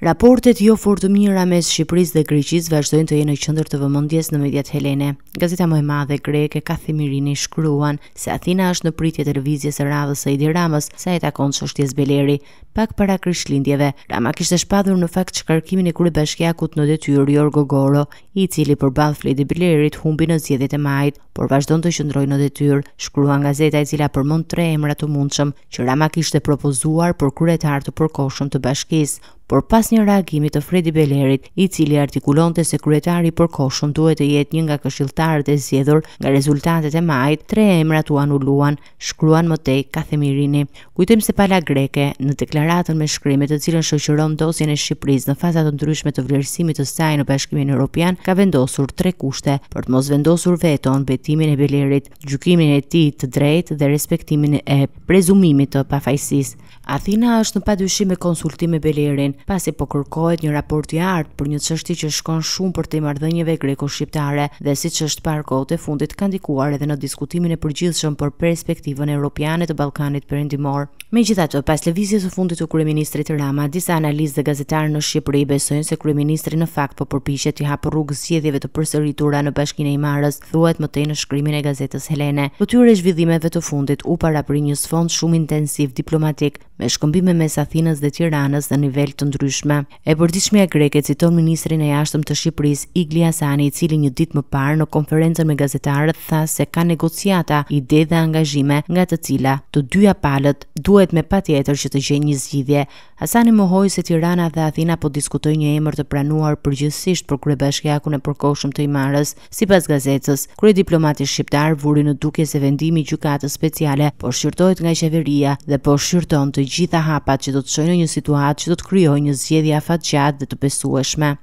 Raportet jo fortë mira mes Shqipërisë dhe Greqisë vazhdojnë të jenë në qendër të vëmendjes në mediat helene. Gazeta më e madhe greke Kathimirini shkruan se Athina është në pritje të lëvizjes së radhës së Edi Ramës sa e takon çështjes Beleri. Pak para Krishtlindjeve, Rama kishte shpadhur në fakt çkarkimin e kryebashkiakut në detyrë Jorg Goro, i cili përballë fledi Belerit humbi në zgjedhjet e majit, por vazhdon të qëndrojë në detyrë, shkruan gazeta e cila përmend tre emra të mundshëm që Rama kishte propozuar për kryetar të përkohshëm të bashkisë, Por pas një reagimi të Fredi Belerit, i cili artikulonte se kryetari i koshën duhet të jetë një nga këshilltarët e zgjedhur nga rezultatet e majt, tre emrat u anulluan, shkruan më tej Kathemirini. Kujtojmë se pala greke, në deklaratën me shkrimet të cilën shëqëron dosjen e Shqipërisë në faza të ndryshme të vlerësimit të saj në Bashkimin Evropian, ka vendosur tre kushte për të mos vendosur veton, betimin e Belerit, gjykimin e tij të drejtë dhe respektimin e prezumimit të pafajsisë. Athina është në padyshim me Belerin pasi po kërkohet një raport i artë për një çështje që shkon shumë për të marrëdhënieve greko-shqiptare dhe siç është parë kohët e fundit ka ndikuar edhe në diskutimin e përgjithshëm për perspektivën europiane të Ballkanit Perëndimor. Me gjitha të pas levizjes së fundit të kryeministrit Rama, disa analizë dhe gazetarë në Shqipëri besojnë se kryeministri në fakt po përpishet të hapë rrugë zjedhjeve të përsëritura në bashkin e imarës, thuet më të në shkrymin e gazetës Helene. Të tyre zhvidhimeve të fundit u para për një sfond shumë intensiv diplomatik me shkëmbime mes Athinës dhe Tiranës në nivel të ndryshme. E përdishmi e greke citon ministrin e jashtëm të Shqipëris, Igli Asani, i cili një dit më parë në konferencën me gazetarët tha se ka negociata ide dhe angazhime nga të cila të dyja palët duhet duhet me patjetër që të gjejë një zgjidhje. Hasani mohoi se Tirana dhe Athina po diskutojnë një emër të pranuar përgjithsisht për kryebashkiakun e përkohshëm të Imarës, sipas gazetës. Krye diplomati shqiptar vuri në dukje se vendimi i gjykatës speciale po shqyrtohet nga qeveria dhe po shqyrton të gjitha hapat që do të çojnë në një situatë që do të krijojë një zgjidhje afatgjatë dhe të besueshme.